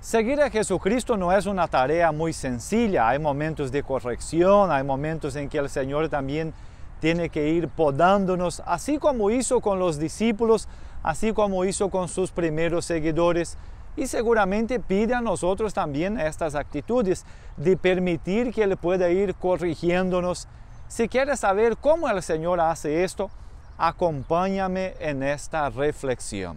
Seguir a Jesucristo no es una tarea muy sencilla. Hay momentos de corrección, hay momentos en que el Señor también tiene que ir podándonos, así como hizo con los discípulos, así como hizo con sus primeros seguidores. Y seguramente pide a nosotros también estas actitudes de permitir que Él pueda ir corrigiéndonos. Si quieres saber cómo el Señor hace esto, acompáñame en esta reflexión.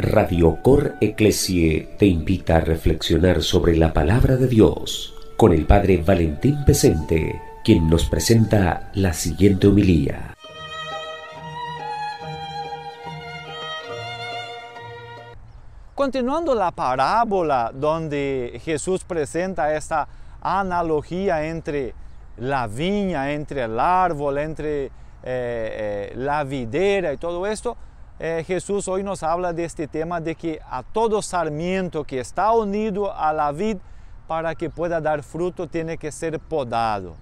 Radio Cor Ecclesie te invita a reflexionar sobre la palabra de Dios con el Padre Valentín Pesente, quien nos presenta la siguiente homilía. Continuando la parábola donde Jesús presenta esta analogía entre la viña, entre el árbol, entre eh, eh, la videra y todo esto, eh, Jesús hoy nos habla de este tema de que a todo sarmiento que está unido a la vid para que pueda dar fruto tiene que ser podado.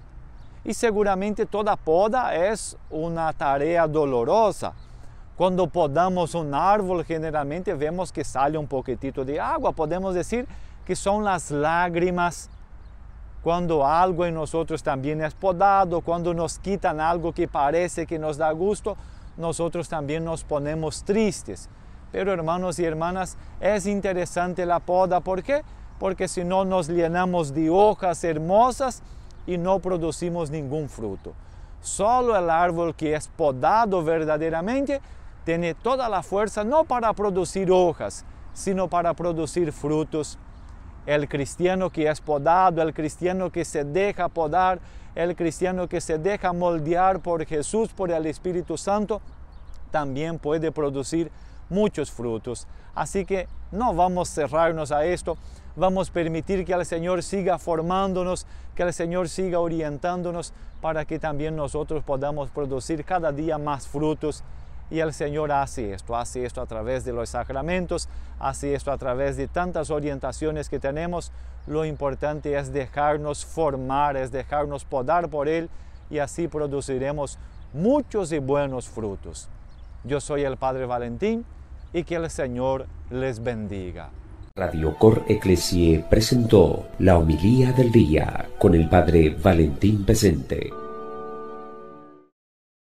Y seguramente toda poda es una tarea dolorosa. Cuando podamos un árbol, generalmente vemos que sale un poquitito de agua. Podemos decir que son las lágrimas cuando algo en nosotros también es podado, cuando nos quitan algo que parece que nos da gusto, nosotros también nos ponemos tristes. Pero hermanos y hermanas, es interesante la poda. ¿Por qué? Porque si no nos llenamos de hojas hermosas y no producimos ningún fruto. Solo el árbol que es podado verdaderamente tiene toda la fuerza no para producir hojas, sino para producir frutos el cristiano que es podado, el cristiano que se deja podar, el cristiano que se deja moldear por Jesús, por el Espíritu Santo, también puede producir muchos frutos. Así que no vamos a cerrarnos a esto, vamos a permitir que el Señor siga formándonos, que el Señor siga orientándonos para que también nosotros podamos producir cada día más frutos y el Señor hace esto, hace esto a través de los sacramentos, hace esto a través de tantas orientaciones que tenemos. Lo importante es dejarnos formar, es dejarnos podar por Él y así produciremos muchos y buenos frutos. Yo soy el Padre Valentín y que el Señor les bendiga. Radio Cor Ecclesie presentó la homilía del día con el Padre Valentín Pesente.